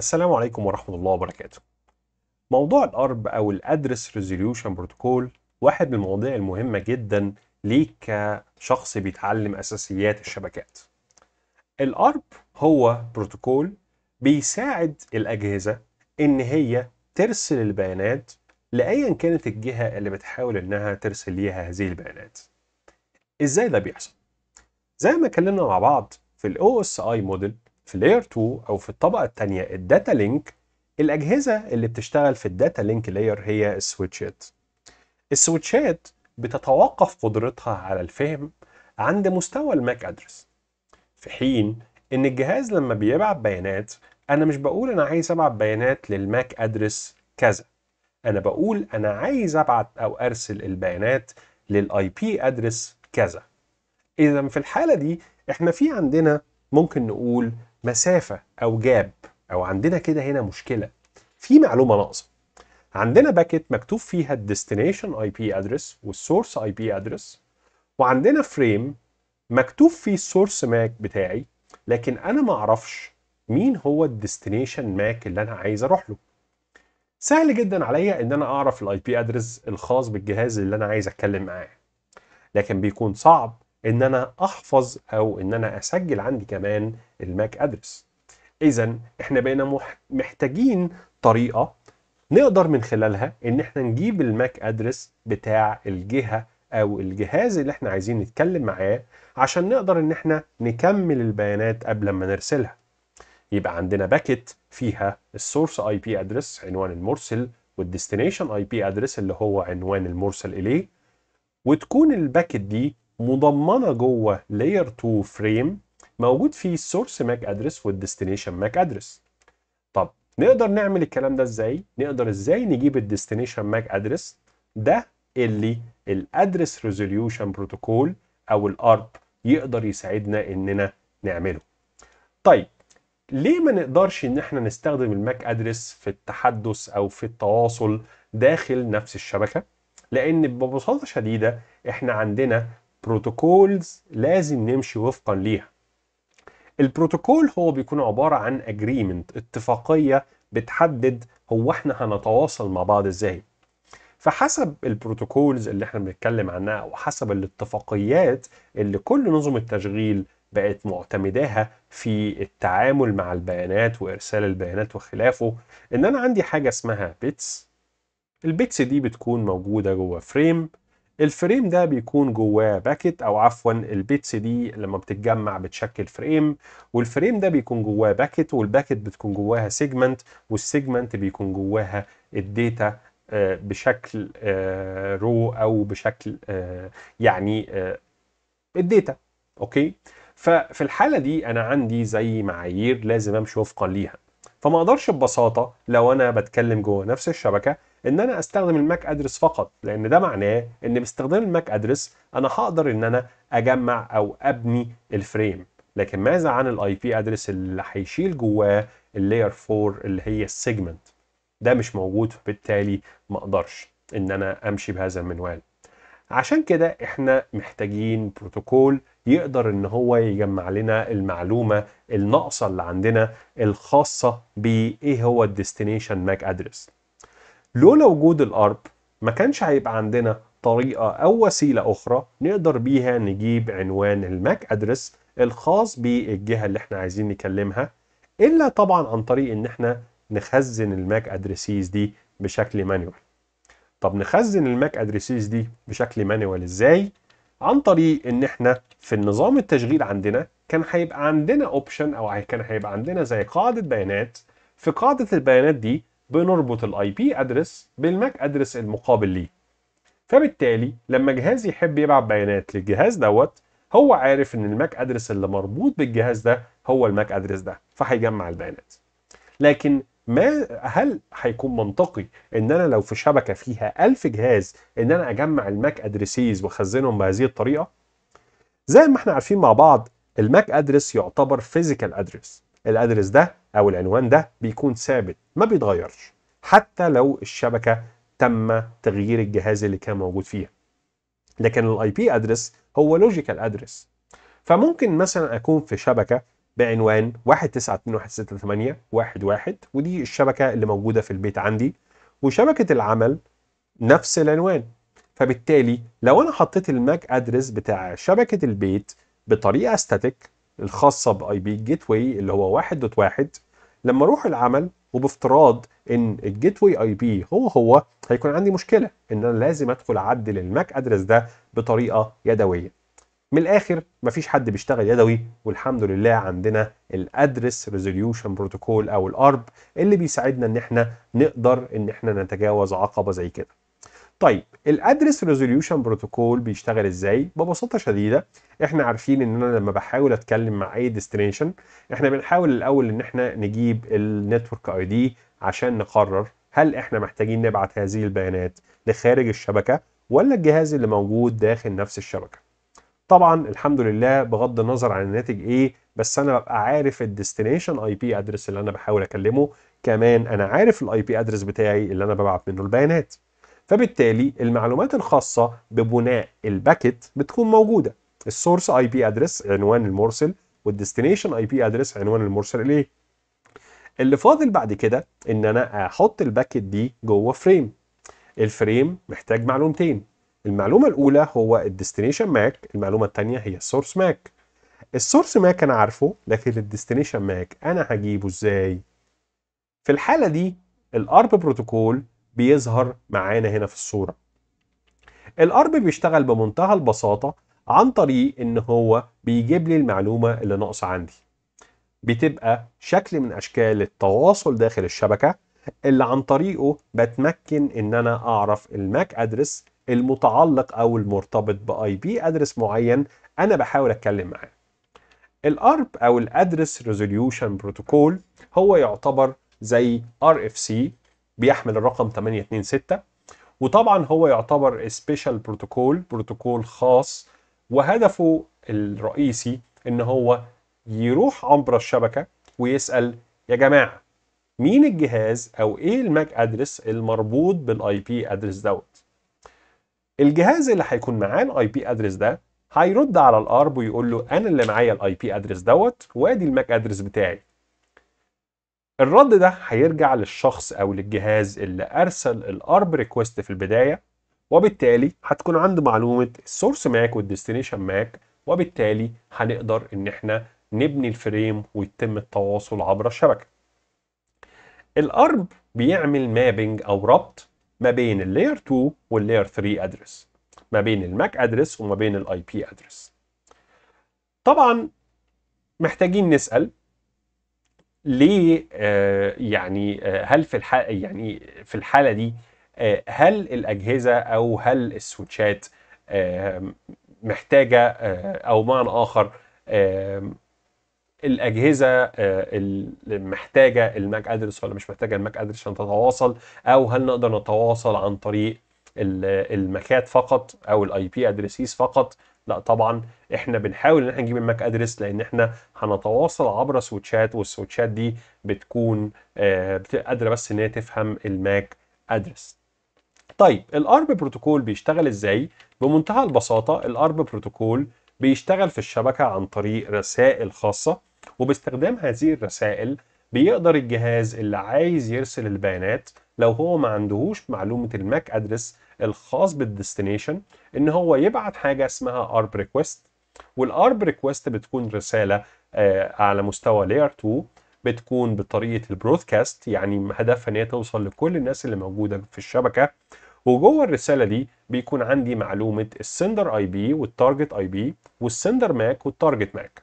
السلام عليكم ورحمة الله وبركاته موضوع الأرب أو الأدرس ريزوليوشن بروتوكول واحد من المواضيع المهمة جدا ليك كشخص بيتعلم أساسيات الشبكات الأرب هو بروتوكول بيساعد الأجهزة إن هي ترسل البيانات لأيا كانت الجهة اللي بتحاول إنها ترسل ليها هذه البيانات إزاي ده بيحصل؟ زي ما اتكلمنا مع بعض في الاو اس اي موديل في لاير 2 او في الطبقه الثانيه الداتا لينك الاجهزه اللي بتشتغل في الداتا لينك لاير هي السويتشات السويتشات بتتوقف قدرتها على الفهم عند مستوى الماك ادرس في حين ان الجهاز لما بيبعت بيانات انا مش بقول انا عايز ابعت بيانات للماك ادرس كذا انا بقول انا عايز ابعت او ارسل البيانات للاي بي ادرس كذا اذا في الحاله دي احنا في عندنا ممكن نقول مسافه او جاب او عندنا كده هنا مشكله في معلومه ناقصه عندنا باكيت مكتوب فيها الديستنيشن اي بي ادرس والسورس اي بي ادرس وعندنا فريم مكتوب فيه السورس ماك بتاعي لكن انا ما اعرفش مين هو الديستنيشن ماك اللي انا عايز اروح له سهل جدا عليا ان انا اعرف الاي بي ادرس الخاص بالجهاز اللي انا عايز اتكلم معاه لكن بيكون صعب ان انا احفظ او ان انا اسجل عندي كمان الماك ادرس اذا احنا بقينا محتاجين طريقه نقدر من خلالها ان احنا نجيب الماك ادرس بتاع الجهه او الجهاز اللي احنا عايزين نتكلم معاه عشان نقدر ان احنا نكمل البيانات قبل ما نرسلها يبقى عندنا باكت فيها السورس اي بي ادرس عنوان المرسل والديستنيشن اي بي ادرس اللي هو عنوان المرسل اليه وتكون الباكت دي مضمنه جوه لاير 2 فريم موجود فيه السورس ماك ادرس والديستنيشن ماك ادرس طب نقدر نعمل الكلام ده ازاي نقدر ازاي نجيب الديستنيشن ماك ادرس ده اللي الادرس ريزوليوشن بروتوكول او الارب يقدر يساعدنا اننا نعمله طيب ليه ما نقدرش ان احنا نستخدم الماك ادرس في التحدث او في التواصل داخل نفس الشبكه لان ببساطه شديده احنا عندنا بروتوكولز لازم نمشي وفقا ليها البروتوكول هو بيكون عبارة عن اجريمنت اتفاقية بتحدد هو احنا هنتواصل مع بعض ازاي فحسب البروتوكولز اللي احنا بنتكلم عنها وحسب الاتفاقيات اللي كل نظم التشغيل بقت معتمداها في التعامل مع البيانات وارسال البيانات وخلافه ان انا عندي حاجه اسمها بيتس البيتس دي بتكون موجوده جوه فريم الفريم ده بيكون جواه باكت او عفوا البيتس دي لما بتتجمع بتشكل فريم والفريم ده بيكون جواه باكت والباكت بتكون جواها سيجمنت والسيجمنت بيكون جواها الداتا آه، بشكل آه، رو او بشكل آه، يعني الداتا اوكي ففي الحاله دي انا عندي زي معايير لازم امشي وفقا ليها فما اقدرش ببساطه لو انا بتكلم جوه نفس الشبكه ان انا استخدم الماك ادرس فقط لان ده معناه ان باستخدام الماك ادرس انا هقدر ان انا اجمع او ابني الفريم لكن ماذا عن الاي بي ادرس اللي هيشيل جواه اللاير 4 اللي هي السيجمنت ده مش موجود فبالتالي ما اقدرش ان انا امشي بهذا المنوال عشان كده احنا محتاجين بروتوكول يقدر ان هو يجمع لنا المعلومه الناقصه اللي عندنا الخاصه بايه هو الديستنيشن ماك ادرس لولا وجود الارض ما كانش هيبقى عندنا طريقة أو وسيلة أخرى نقدر بيها نجيب عنوان الماك أدرس الخاص بالجهة اللي احنا عايزين نكلمها إلا طبعا عن طريق إن احنا نخزن الماك أدرسيز دي بشكل مانيوال طب نخزن الماك أدرسيز دي بشكل مانيوال إزاي؟ عن طريق إن احنا في النظام التشغيل عندنا كان هيبقى عندنا أوبشن أو كان هيبقى عندنا زي قاعدة بيانات في قاعدة البيانات دي بنربط الاي بي ادرس بالماك ادرس المقابل ليه فبالتالي لما جهاز يحب يبعت بيانات للجهاز دوت هو عارف ان الماك ادرس اللي مربوط بالجهاز ده هو الماك ادرس ده فهيجمع البيانات لكن ما هل هيكون منطقي ان انا لو في شبكه فيها 1000 جهاز ان انا اجمع الماك ادريسيز واخزنهم بهذه الطريقه زي ما احنا عارفين مع بعض الماك ادرس يعتبر فيزيكال ادرس الادرس ده او العنوان ده بيكون ثابت ما بيتغيرش حتى لو الشبكه تم تغيير الجهاز اللي كان موجود فيها لكن الاي بي ادرس هو لوجيكال ادرس فممكن مثلا اكون في شبكه بعنوان 192.168.1.1 ودي الشبكه اللي موجوده في البيت عندي وشبكه العمل نفس العنوان فبالتالي لو انا حطيت الماك ادرس بتاع شبكه البيت بطريقه استاتيك الخاصه باي بي جيت واي اللي هو 1.1 لما اروح العمل وبافتراض ان الجيت واي اي بي هو هو هيكون عندي مشكله ان انا لازم ادخل اعدل الماك ادرس ده بطريقه يدويه من الاخر مفيش حد بيشتغل يدوي والحمد لله عندنا الادرس ريزوليوشن بروتوكول او الارب اللي بيساعدنا ان احنا نقدر ان احنا نتجاوز عقبه زي كده طيب الادرس ريزوليوشن بروتوكول بيشتغل ازاي ببساطه شديده احنا عارفين ان انا لما بحاول اتكلم مع اي ديستنيشن احنا بنحاول الاول ان احنا نجيب النتورك اي دي عشان نقرر هل احنا محتاجين نبعت هذه البيانات لخارج الشبكه ولا الجهاز اللي موجود داخل نفس الشبكه طبعا الحمد لله بغض النظر عن الناتج ايه بس انا ببقى عارف الديستنيشن اي بي ادرس اللي انا بحاول اكلمه كمان انا عارف الاي بي ادرس بتاعي اللي انا ببعت منه البيانات فبالتالي المعلومات الخاصة ببناء الباكت بتكون موجودة السورس اي بي ادرس عنوان المرسل والديستنيشن اي بي ادرس عنوان المرسل اليه اللي فاضل بعد كده ان انا احط الباكت دي جوه فريم الفريم محتاج معلومتين المعلومة الأولى هو الديستنيشن ماك المعلومة الثانية هي السورس ماك السورس ماك أنا عارفه لكن الديستنيشن ماك أنا هجيبه إزاي في الحالة دي الأرب بروتوكول بيظهر معانا هنا في الصورة الارب بيشتغل بمنتهى البساطة عن طريق ان هو بيجيب لي المعلومة اللي ناقصة عندي بتبقى شكل من اشكال التواصل داخل الشبكة اللي عن طريقه بتمكن ان انا اعرف الماك ادرس المتعلق او المرتبط باي بي ادرس معين انا بحاول اتكلم معاه الارب او الادرس ريزوليوشن بروتوكول هو يعتبر زي ار اف سي بيحمل الرقم 826 وطبعا هو يعتبر سبيشال بروتوكول بروتوكول خاص وهدفه الرئيسي ان هو يروح عبر الشبكه ويسال يا جماعه مين الجهاز او ايه الماك ادرس المربوط بالاي بي ادرس دوت الجهاز اللي هيكون معاه الاي بي ادرس ده هيرد على الارب ويقول له انا اللي معايا الاي بي ادرس دوت وادي الماك ادرس بتاعي الرد ده هيرجع للشخص او للجهاز اللي ارسل الارب ريكوست في البدايه وبالتالي هتكون عنده معلومه السورس ماك والديستنيشن ماك وبالتالي هنقدر ان احنا نبني الفريم ويتم التواصل عبر الشبكه الارب بيعمل مابنج او ربط ما بين اللاير 2 واللاير 3 ادرس ما بين الماك ادرس وما بين الاي بي ادرس طبعا محتاجين نسال ليه آه، يعني آه، هل في الحالة يعني في الحالة دي آه، هل الأجهزة أو هل السويتشات محتاجة أو معنى آخر الأجهزة محتاجة الماك أدرس ولا مش محتاجة الماك أدرس عشان تتواصل أو هل نقدر نتواصل عن طريق الماكات فقط أو الأي بي أدرسيز فقط لا طبعا احنا بنحاول ان احنا نجيب الماك ادرس لان احنا هنتواصل عبر سويتشات والسويتشات دي بتكون آه، قادره بس ان هي تفهم الماك ادرس طيب الارب بروتوكول بيشتغل ازاي بمنتهى البساطه الارب بروتوكول بيشتغل في الشبكه عن طريق رسائل خاصه وباستخدام هذه الرسائل بيقدر الجهاز اللي عايز يرسل البيانات لو هو ما عندهوش معلومه الماك ادرس الخاص بالديستنيشن ان هو يبعت حاجه اسمها ارب request والارب request بتكون رساله آه، على مستوى Layer 2 بتكون بطريقه البرودكاست يعني هدفها ان هي توصل لكل الناس اللي موجوده في الشبكه وجوه الرساله دي بيكون عندي معلومه السندر اي بي والتارجت اي بي والسندر ماك والتارجت ماك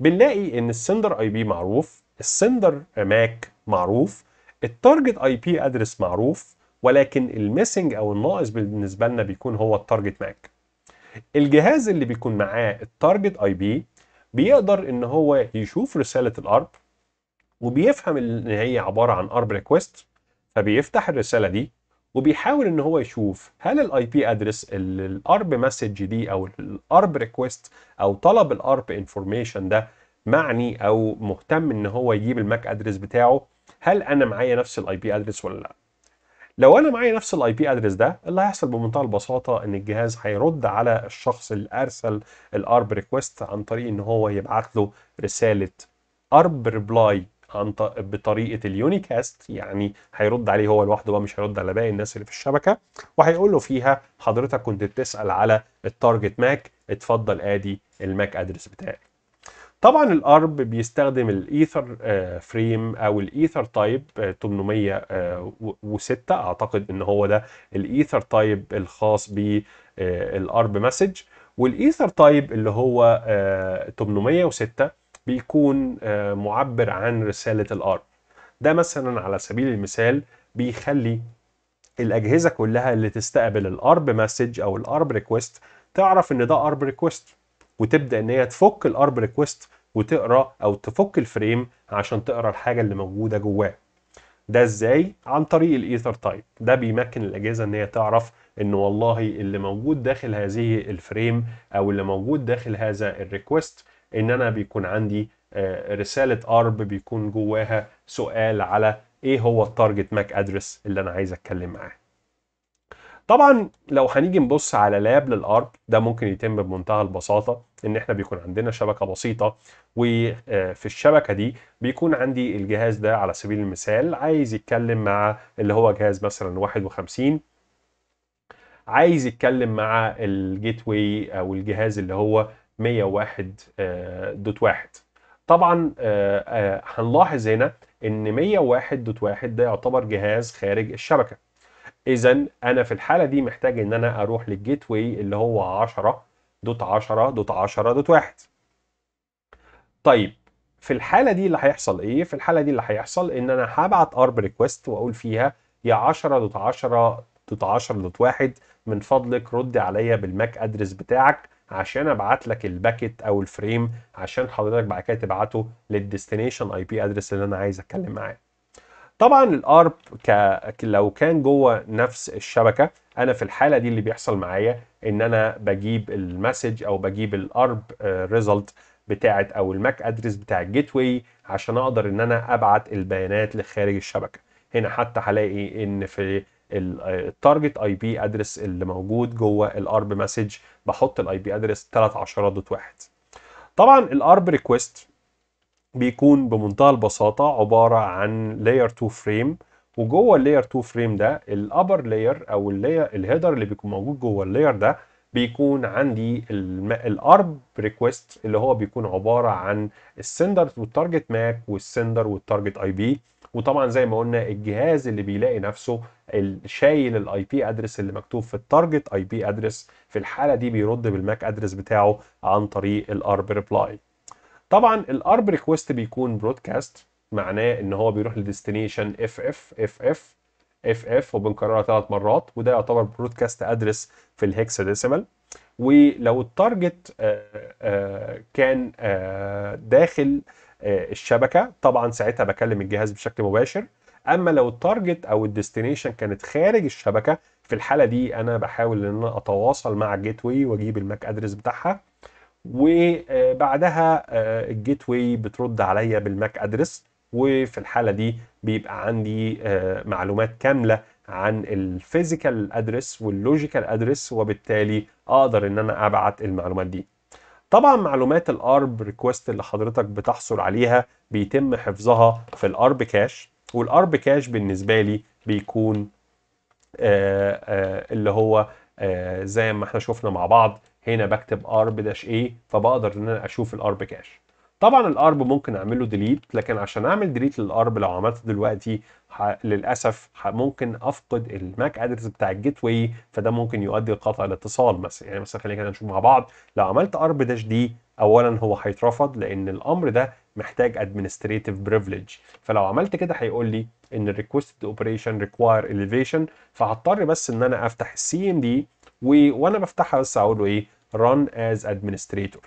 بنلاقي ان السندر اي بي معروف السندر ماك معروف التارجت اي بي ادرس معروف ولكن الميسنج او الناقص بالنسبه لنا بيكون هو التارجت ماك الجهاز اللي بيكون معاه التارجت اي بي بيقدر ان هو يشوف رساله الارب وبيفهم ان هي عباره عن ارب ريكويست فبيفتح الرساله دي وبيحاول ان هو يشوف هل الاي بي ادرس الارب مسج دي او الارب ريكويست او طلب الارب انفورميشن ده معني او مهتم ان هو يجيب الماك ادرس بتاعه هل انا معايا نفس الاي بي ادرس ولا لا لو انا معايا نفس الاي بي ادرس ده اللي هيحصل بمنتهى البساطه ان الجهاز هيرد على الشخص اللي ارسل الارب ريكوست عن طريق ان هو يبعت له رساله ارب ريبلاي عن ط... بطريقه اليونيكاست يعني هيرد عليه هو لوحده بقى مش هيرد على باقي الناس اللي في الشبكه وهيقول له فيها حضرتك كنت بتسال على التارجت ماك اتفضل ادي الماك ادرس بتاعي طبعا الارب بيستخدم الايثر آه، فريم او الايثر تايب 806 اعتقد ان هو ده الايثر تايب الخاص بالارب مسج والايثر تايب اللي هو 806 آه، بيكون آه، معبر عن رساله الارب ده مثلا على سبيل المثال بيخلي الاجهزه كلها اللي تستقبل الارب مسج او الارب ريكوست تعرف ان ده ارب ريكوست وتبدا ان هي تفك الارب ريكوست وتقرا او تفك الفريم عشان تقرا الحاجه اللي موجوده جواه ده ازاي عن طريق الايثر تايب ده بيمكن الاجهزه ان هي تعرف ان والله اللي موجود داخل هذه الفريم او اللي موجود داخل هذا الريكوست ان انا بيكون عندي آه، رساله ارب بيكون جواها سؤال على ايه هو التارجت ماك ادرس اللي انا عايز اتكلم معاه طبعا لو هنيجي نبص على لاب للارب ده ممكن يتم بمنتهى البساطه ان احنا بيكون عندنا شبكه بسيطه وفي آه، الشبكه دي بيكون عندي الجهاز ده على سبيل المثال عايز يتكلم مع اللي هو جهاز مثلا 51 عايز يتكلم مع الجيت واي او الجهاز اللي هو 101.1 آه، طبعا آه، هنلاحظ هنا ان 101.1 ده يعتبر جهاز خارج الشبكه اذا انا في الحاله دي محتاج ان انا اروح للجيت واي اللي هو 10 دوت 10 دوت 10 دوت 1 طيب في الحاله دي اللي هيحصل ايه في الحاله دي اللي هيحصل ان انا هبعت ارب ريكويست واقول فيها يا 10 دوت 10 دوت 10 دوت 1 من فضلك رد عليا بالماك ادرس بتاعك عشان ابعت لك الباكت او الفريم عشان حضرتك بعد كده تبعته للديستنيشن اي بي ادرس اللي انا عايز اتكلم معاه طبعا الارب ك... لو كان جوه نفس الشبكه انا في الحاله دي اللي بيحصل معايا ان انا بجيب المسج او بجيب الارب ريزلت بتاعت او الماك ادرس بتاع الجيت واي عشان اقدر ان انا ابعت البيانات لخارج الشبكه هنا حتى هلاقي ان في التارجت اي بي ادرس اللي موجود جوه الارب مسج بحط الاي بي ادرس 3 10 دوت واحد طبعا الارب ريكويست بيكون بمنتهى البساطة عبارة عن layer 2 فريم وجوه اللاير 2 فريم ده الابر لاير او الهيدر اللي بيكون موجود جوه اللاير ده بيكون عندي الارب ريكوست اللي هو بيكون عباره عن السندر والتارجت ماك والسندر والتارجت اي بي وطبعا زي ما قلنا الجهاز اللي بيلاقي نفسه شايل الاي بي ادرس اللي مكتوب في التارجت اي بي ادرس في الحاله دي بيرد بالماك ادرس بتاعه عن طريق الارب ريبلاي طبعا الارب ريكوست بيكون برودكاست معناه ان هو بيروح لديستنيشن اف اف اف اف اف اف وبنكررها ثلاث مرات وده يعتبر برودكاست ادرس في الهكسا ديسيمال ولو التارجت آه، آه، كان آه، داخل الشبكه طبعا ساعتها بكلم الجهاز بشكل مباشر اما لو التارجت او الديستنيشن كانت خارج الشبكه في الحاله دي انا بحاول ان انا اتواصل مع الجيت واي واجيب الماك ادرس بتاعها وبعدها آه، الجيت واي بترد عليا بالماك ادرس وفي الحاله دي بيبقى عندي آه، معلومات كامله عن الفيزيكال ادرس واللوجيكال ادرس وبالتالي اقدر ان انا ابعت المعلومات دي طبعا معلومات الارب ريكوست اللي حضرتك بتحصل عليها بيتم حفظها في الارب كاش والارب كاش بالنسبه لي بيكون آآ آه، آآ اللي هو زي ما احنا شفنا مع بعض هنا بكتب ارب داش ايه فبقدر ان انا اشوف الارب كاش طبعا الارب ممكن اعمل له ديليت لكن عشان اعمل ديليت للارب لو عملته دلوقتي للاسف ممكن افقد الماك ادرس بتاع الجيت واي فده ممكن يؤدي لقطع الاتصال مثلا يعني مثلا خلينا كده نشوف مع بعض لو عملت ارب داش دي اولا هو هيترفض لان الامر ده محتاج ادمنستريتيف بريفليج فلو عملت كده هيقول لي ان الريكوست اوبريشن ريكواير اليفيشن فهضطر بس ان انا افتح السي ام دي وانا بفتحها بس اقول له ايه run as administrator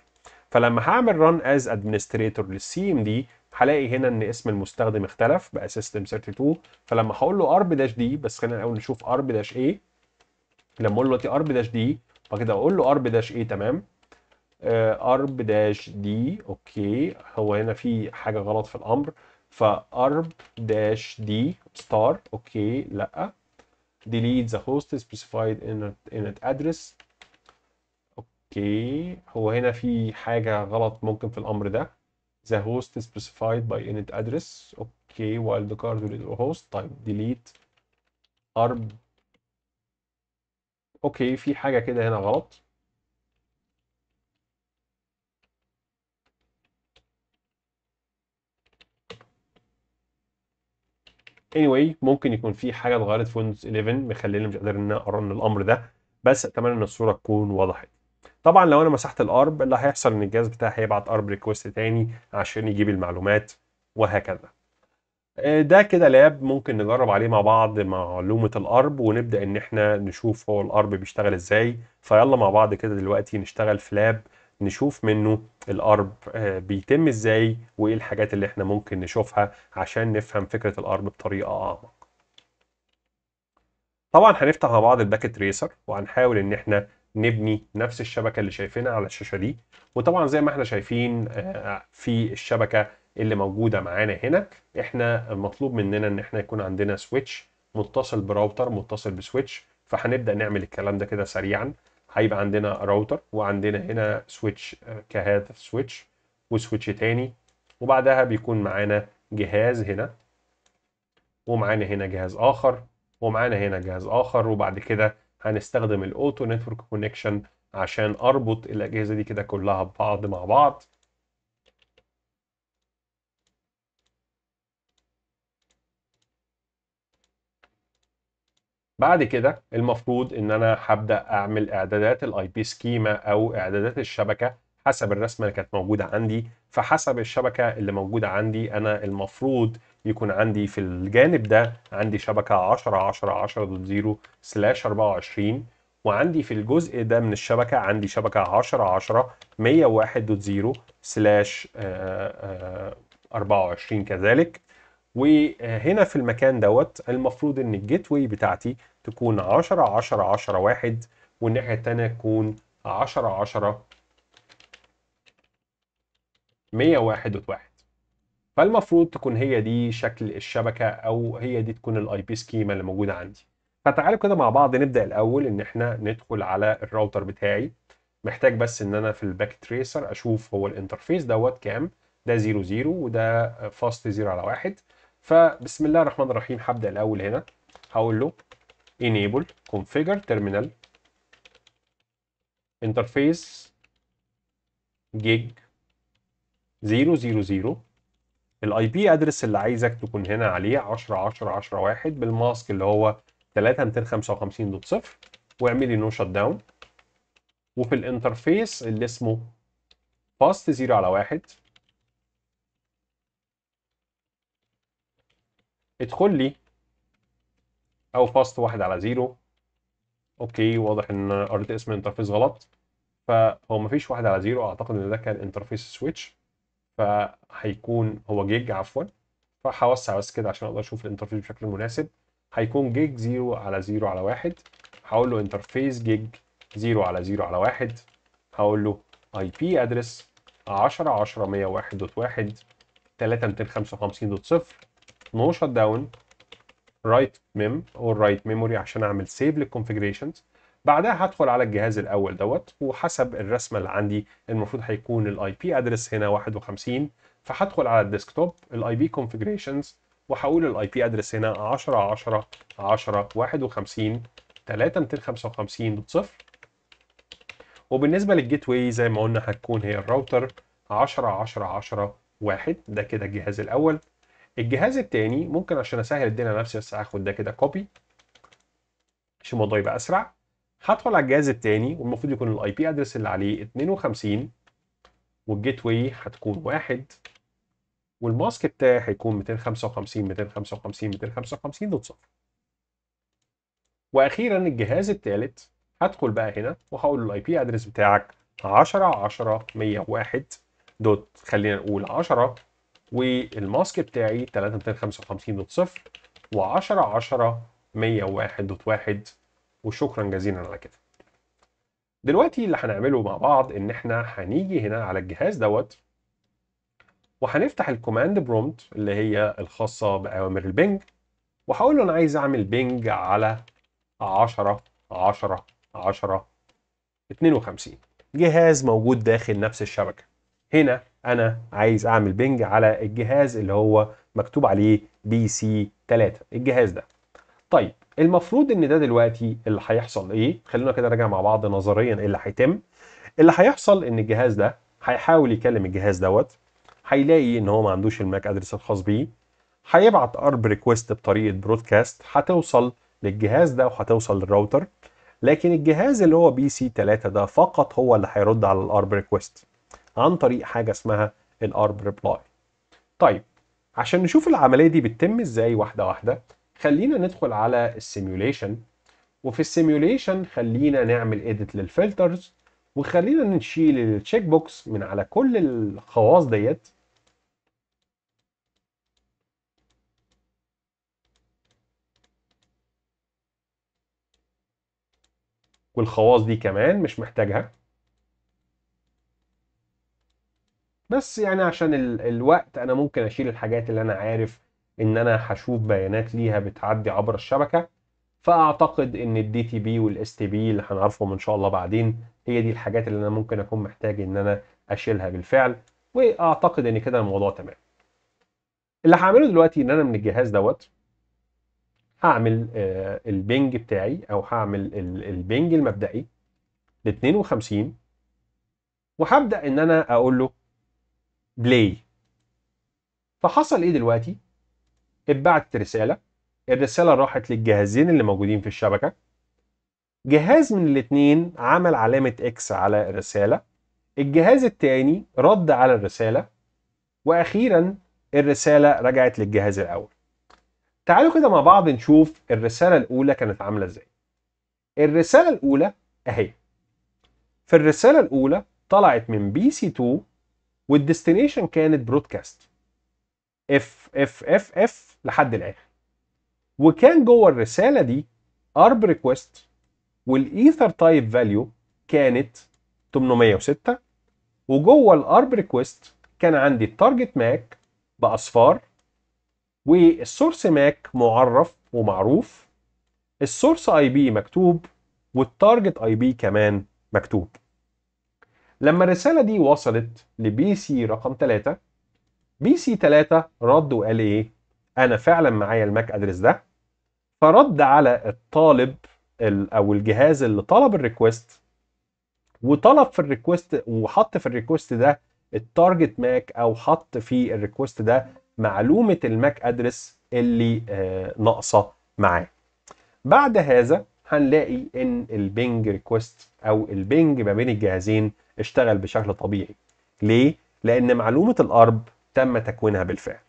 فلما هعمل run as administrator لل cmd دي هلاقي هنا ان اسم المستخدم اختلف بقى system32 فلما هقول له r دي بس خلينا الاول نشوف r-a لما اقول له دلوقتي r دي فكده اقول له r-a تمام داش آه، دي اوكي هو هنا في حاجه غلط في الامر ف فارب داش دي ستار اوكي لا delete the host specified in an address اوكي هو هنا في حاجة غلط ممكن في الأمر ده the host is specified by init address اوكي while the card will host طيب delete arb اوكي في حاجة كده هنا غلط anyway ممكن يكون في حاجة اتغيرت في ويندوز 11 مخلينا مش قادرين نقرا الأمر ده بس أتمنى إن الصورة تكون وضحت طبعا لو انا مسحت الارب اللي هيحصل ان الجهاز بتاعي هيبعت ارب ريكوست تاني عشان يجيب المعلومات وهكذا آه، ده كده لاب ممكن نجرب عليه مع بعض معلومة الأرب ونبدأ إن إحنا نشوف هو الأرب بيشتغل إزاي فيلا مع بعض كده دلوقتي نشتغل في لاب نشوف منه الأرب آه، بيتم إزاي وإيه الحاجات اللي إحنا ممكن نشوفها عشان نفهم فكرة الأرب بطريقة أعمق طبعا هنفتح مع بعض الباكت ريسر وهنحاول إن إحنا نبني نفس الشبكه اللي شايفينها على الشاشه دي وطبعا زي ما احنا شايفين آه، في الشبكه اللي موجوده معانا هنا احنا مطلوب مننا ان احنا يكون عندنا سويتش متصل براوتر متصل بسويتش فهنبدا نعمل الكلام ده كده سريعا هيبقى عندنا راوتر وعندنا هنا سويتش آه، كهذا سويتش وسويتش تاني وبعدها بيكون معانا جهاز هنا ومعانا هنا جهاز اخر ومعانا هنا جهاز اخر وبعد كده هنستخدم الاوتو نتورك كونكشن عشان اربط الاجهزه دي كده كلها ببعض مع بعض بعد كده المفروض ان انا هبدا اعمل اعدادات الاي بي سكيما او اعدادات الشبكه حسب الرسمه اللي كانت موجوده عندي فحسب الشبكه اللي موجوده عندي انا المفروض يكون عندي في الجانب ده عندي شبكه 10 10 10 سلاش 24 وعندي في الجزء ده من الشبكه عندي شبكه 10 10 101.0 سلاش 24 آه، آه، كذلك وهنا في المكان دوت المفروض ان الجيت واي بتاعتي تكون 10 10 10 1 والناحيه الثانيه تكون 10 10 101 واحد فالمفروض تكون هي دي شكل الشبكه او هي دي تكون الاي بي سكيما اللي موجوده عندي فتعالوا كده مع بعض نبدا الاول ان احنا ندخل على الراوتر بتاعي محتاج بس ان انا في الباك تريسر اشوف هو الانترفيس دوت كام ده 0 0 وده فاست 0 على 1 فبسم الله الرحمن الرحيم هبدا الاول هنا هقول له enable configure terminal interface gig 000 الاي بي ادرس اللي عايزك تكون هنا عليه 10 10 10 1 بالماسك اللي هو 3255.0 واعملي نو شت داون وفي الانترفيس اللي اسمه باست 0 على 1 ادخل لي او باست 1 على 0 اوكي واضح ان قريت اسم الانترفيس غلط فهو مفيش 1 على 0 اعتقد ان ده كان انترفيس سويتش فهيكون هو جيج عفوا فهوسع بس كده عشان اقدر اشوف الانترفيس بشكل مناسب هيكون جيج 0 على 0 على 1 هقول له انترفيس جيج 0 على 0 على 1 هقول له اي بي ادرس 10 10 101.1 3255.0 شت داون رايت ميم او رايت ميموري عشان اعمل سيف للكونفجريشنز بعدها هدخل على الجهاز الاول دوت وحسب الرسمه اللي عندي المفروض هيكون الاي بي ادرس هنا 51 فهدخل على الديسكتوب الاي بي كونفيجريشنز وهقول الاي بي ادرس هنا 10 10 10 51 3 صفر وبالنسبه للجيت واي زي ما قلنا هتكون هي الراوتر 10 10 10 1 ده كده الجهاز الاول الجهاز الثاني ممكن عشان اسهل الدنيا نفسي بس هاخد ده كده كوبي عشان الموضوع يبقى اسرع هدخل على الجهاز التاني والمفروض يكون الاي بي ادرس اللي عليه 52 والجيت واي هتكون واحد والماسك بتاعي هيكون 255 255 255 دوت صفر واخيرا الجهاز الثالث هدخل بقى هنا وهقول الاي بي ادرس بتاعك 10 10 101 دوت خلينا نقول 10 والماسك بتاعي 3255.0 و10 10 101.1 وشكرا جزيلا على كده دلوقتي اللي هنعمله مع بعض ان احنا هنيجي هنا على الجهاز دوت وهنفتح الكوماند برومت اللي هي الخاصه باوامر البنج وهقول له انا عايز اعمل بنج على 10 10 10 52 جهاز موجود داخل نفس الشبكه هنا انا عايز اعمل بنج على الجهاز اللي هو مكتوب عليه بي سي 3 الجهاز ده طيب المفروض ان ده دلوقتي اللي هيحصل ايه خلونا كده نراجع مع بعض نظريا ايه اللي هيتم اللي هيحصل ان الجهاز ده هيحاول يكلم الجهاز دوت هيلاقي ان هو ما عندوش الماك ادرس الخاص بيه هيبعت ارب ريكويست بطريقه برودكاست هتوصل للجهاز ده وهتوصل للراوتر لكن الجهاز اللي هو بي سي 3 ده فقط هو اللي هيرد على الارب ريكويست عن طريق حاجه اسمها الارب ريبلاي طيب عشان نشوف العمليه دي بتتم ازاي واحده واحده خلينا ندخل على السيميوليشن وفي السيميوليشن خلينا نعمل ايديت للفلترز وخلينا نشيل التشيك بوكس من على كل الخواص ديت والخواص دي كمان مش محتاجها بس يعني عشان الوقت انا ممكن اشيل الحاجات اللي انا عارف ان انا هشوف بيانات ليها بتعدي عبر الشبكه فاعتقد ان الدي تي بي والاس تي بي اللي هنعرفهم ان شاء الله بعدين هي دي الحاجات اللي انا ممكن اكون محتاج ان انا اشيلها بالفعل واعتقد ان كده الموضوع تمام اللي هعمله دلوقتي ان انا من الجهاز دوت هعمل آه، البنج بتاعي او هعمل البنج المبدئي ل 52 وهبدا ان انا اقول له بلاي فحصل ايه دلوقتي اتبعت رساله الرساله راحت للجهازين اللي موجودين في الشبكه جهاز من الاثنين عمل علامه اكس على الرساله الجهاز الثاني رد على الرساله واخيرا الرساله رجعت للجهاز الاول تعالوا كده مع بعض نشوف الرساله الاولى كانت عامله ازاي الرساله الاولى اهي في الرساله الاولى طلعت من بي سي 2 والديستنيشن كانت برودكاست اف اف اف اف لحد الاخر وكان جوه الرساله دي ارب ريكويست والايثر تايب فاليو كانت 806 وجوه الارب ريكويست كان عندي التارجت ماك باصفار والسورس ماك معرف ومعروف السورس اي بي مكتوب والتارجت اي بي كمان مكتوب لما الرسالة دي وصلت لبي سي رقم 3 بي سي 3 رد وقال ايه انا فعلا معايا الماك ادرس ده فرد على الطالب او الجهاز اللي طلب الريكوست وطلب في الريكوست وحط في الريكوست ده التارجت ماك او حط في الريكوست ده معلومه الماك ادرس اللي آه، ناقصه معاه بعد هذا هنلاقي ان البنج ريكوست او البنج ما بين الجهازين اشتغل بشكل طبيعي ليه لان معلومه الارب تم تكوينها بالفعل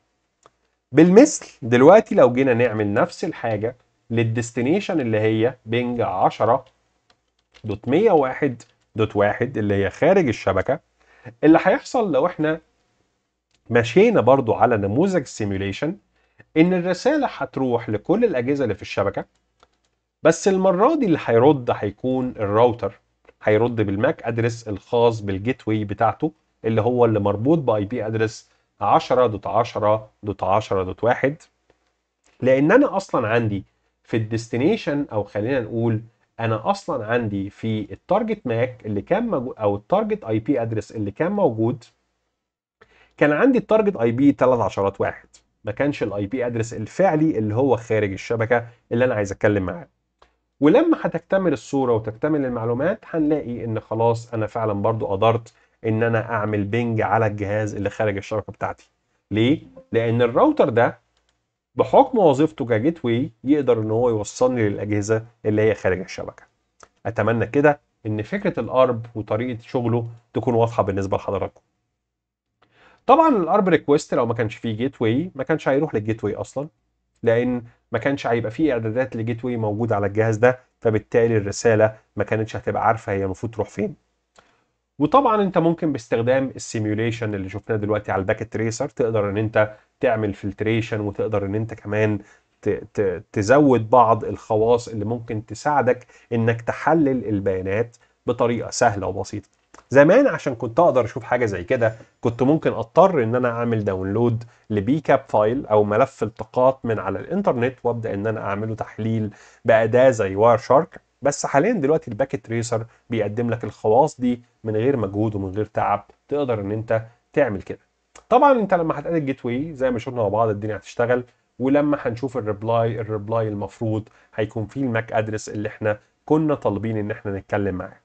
بالمثل دلوقتي لو جينا نعمل نفس الحاجة للديستنيشن اللي هي بنج 10 دوت 101 دوت 1 اللي هي خارج الشبكة اللي هيحصل لو احنا مشينا برضو على نموذج سيميوليشن ان الرسالة هتروح لكل الأجهزة اللي في الشبكة بس المرة دي اللي هيرد هيكون الراوتر هيرد بالماك ادرس الخاص بالجيت واي بتاعته اللي هو اللي مربوط باي بي ادرس 10 دوت دوت دوت لان انا اصلا عندي في الديستنيشن او خلينا نقول انا اصلا عندي في التارجت ماك اللي كان موجود او التارجت اي بي ادرس اللي كان موجود كان عندي التارجت اي بي 3 عشرات واحد ما كانش الاي بي ادرس الفعلي اللي هو خارج الشبكه اللي انا عايز اتكلم معاه ولما هتكتمل الصوره وتكتمل المعلومات هنلاقي ان خلاص انا فعلا برضو قدرت ان انا اعمل بنج على الجهاز اللي خارج الشبكه بتاعتي ليه لان الراوتر ده بحكم وظيفته كجيت واي يقدر ان هو يوصلني للاجهزه اللي هي خارج الشبكه اتمنى كده ان فكره الارب وطريقه شغله تكون واضحه بالنسبه لحضراتكم طبعا الارب ريكويست لو ما كانش فيه جيت واي ما كانش هيروح للجيت واي اصلا لان ما كانش هيبقى فيه اعدادات لجيت واي موجوده على الجهاز ده فبالتالي الرساله ما كانتش هتبقى عارفه هي المفروض تروح فين وطبعا انت ممكن باستخدام السيميوليشن اللي شفناه دلوقتي على الباكت تريسر تقدر ان انت تعمل فلتريشن وتقدر ان انت كمان تزود بعض الخواص اللي ممكن تساعدك انك تحلل البيانات بطريقه سهله وبسيطه زمان عشان كنت اقدر اشوف حاجه زي كده كنت ممكن اضطر ان انا اعمل داونلود لبيكاب فايل او ملف التقاط من على الانترنت وابدا ان انا اعمله تحليل باداه زي وير شارك بس حاليا دلوقتي الباكت تريسر بيقدم لك الخواص دي من غير مجهود ومن غير تعب تقدر ان انت تعمل كده طبعا انت لما هتقعد الجيت واي زي ما شفنا مع بعض الدنيا هتشتغل ولما هنشوف الريبلاي الريبلاي المفروض هيكون فيه الماك ادرس اللي احنا كنا طالبين ان احنا نتكلم معاه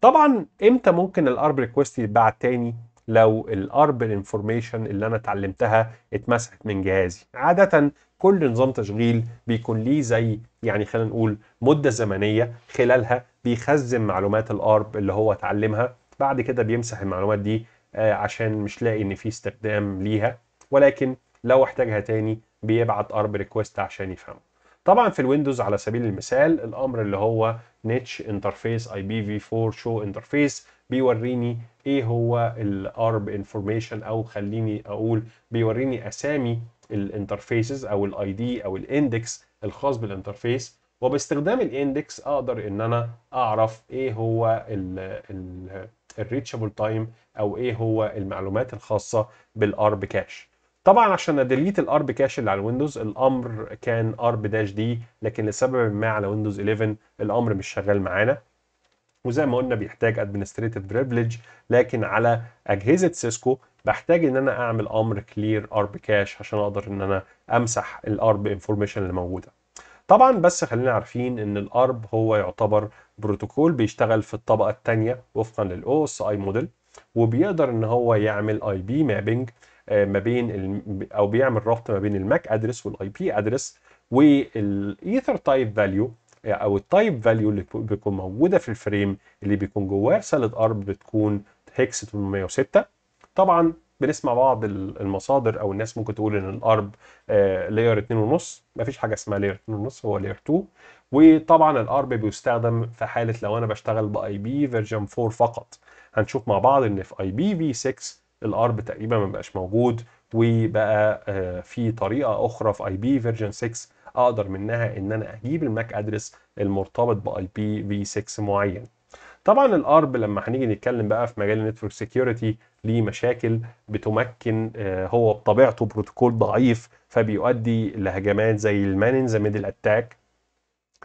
طبعا امتى ممكن الارب ريكوست يتبعت تاني لو الارب انفورميشن اللي انا اتعلمتها اتمسحت من جهازي عاده كل نظام تشغيل بيكون ليه زي يعني خلينا نقول مده زمنيه خلالها بيخزن معلومات الارب اللي هو اتعلمها بعد كده بيمسح المعلومات دي آه، عشان مش لاقي ان في استخدام ليها ولكن لو احتاجها تاني بيبعت ارب ريكويست عشان يفهمه طبعا في الويندوز على سبيل المثال الامر اللي هو نيتش انترفيس اي بي في 4 شو انترفيس بيوريني ايه هو الارب انفورميشن او خليني اقول بيوريني اسامي الانترفيسز او الاي دي او الاندكس الخاص بالانترفيس وباستخدام الاندكس اقدر ان انا اعرف ايه هو الريتشابل تايم او ايه هو المعلومات الخاصه بالارب كاش طبعا عشان اديليت الارب كاش اللي على ويندوز الامر كان ارب داش دي لكن لسبب ما على ويندوز 11 الامر مش شغال معانا وزي ما قلنا بيحتاج ادمنستريتيف بريفليج لكن على اجهزه سيسكو بحتاج ان انا اعمل امر كلير ارب كاش عشان اقدر ان انا امسح الارب انفورميشن اللي موجوده طبعا بس خلينا عارفين ان الارب هو يعتبر بروتوكول بيشتغل في الطبقه الثانيه وفقا للاو اس اي موديل وبيقدر ان هو يعمل اي بي مابنج آه، ما بين او بيعمل ربط ما بين الماك ادرس والاي بي ادرس والايثر تايب فاليو آه، او التايب فاليو اللي بتكون موجوده في الفريم اللي بيكون جواه رساله ارب بتكون هيكس 806 طبعا بنسمع بعض المصادر او الناس ممكن تقول ان الارب لاير 2.5 مفيش حاجه اسمها لاير 2.5 هو لاير 2 وطبعا الارب بيستخدم في حاله لو انا بشتغل باي بي فيرجن 4 فقط هنشوف مع بعض ان في اي بي في 6 الارب تقريبا ما بقاش موجود وبقى آه، في طريقه اخرى في اي بي فيرجن 6 اقدر منها ان انا اجيب الماك ادرس المرتبط باي بي في 6 معين طبعا الارب لما هنيجي نتكلم بقى في مجال النتورك سيكيورتي ليه مشاكل بتمكن آه، هو بطبيعته بروتوكول ضعيف فبيؤدي لهجمات زي المان ان ذا ميدل اتاك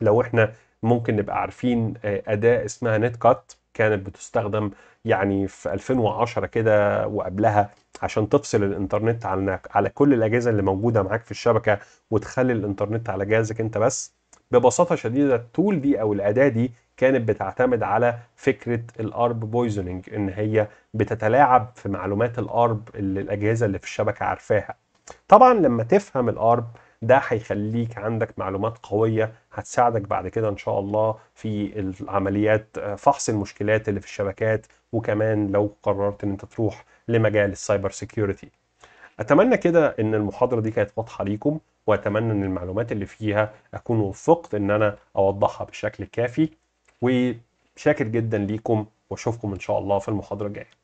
لو احنا ممكن نبقى عارفين آه، اداه اسمها نت كات كانت بتستخدم يعني في 2010 كده وقبلها عشان تفصل الانترنت عن على كل الاجهزه اللي موجوده معاك في الشبكه وتخلي الانترنت على جهازك انت بس ببساطه شديده التول دي او الاداه دي كانت بتعتمد على فكره الارب بويزنينج ان هي بتتلاعب في معلومات الارب اللي الاجهزه اللي في الشبكه عارفاها طبعا لما تفهم الارب ده هيخليك عندك معلومات قويه هتساعدك بعد كده ان شاء الله في العمليات آه، فحص المشكلات اللي في الشبكات وكمان لو قررت ان انت تروح لمجال السايبر سيكيورتي اتمنى كده ان المحاضره دي كانت واضحه ليكم واتمنى ان المعلومات اللي فيها اكون وفقت ان انا اوضحها بالشكل الكافي وشاكر جدا ليكم واشوفكم ان شاء الله في المحاضره الجايه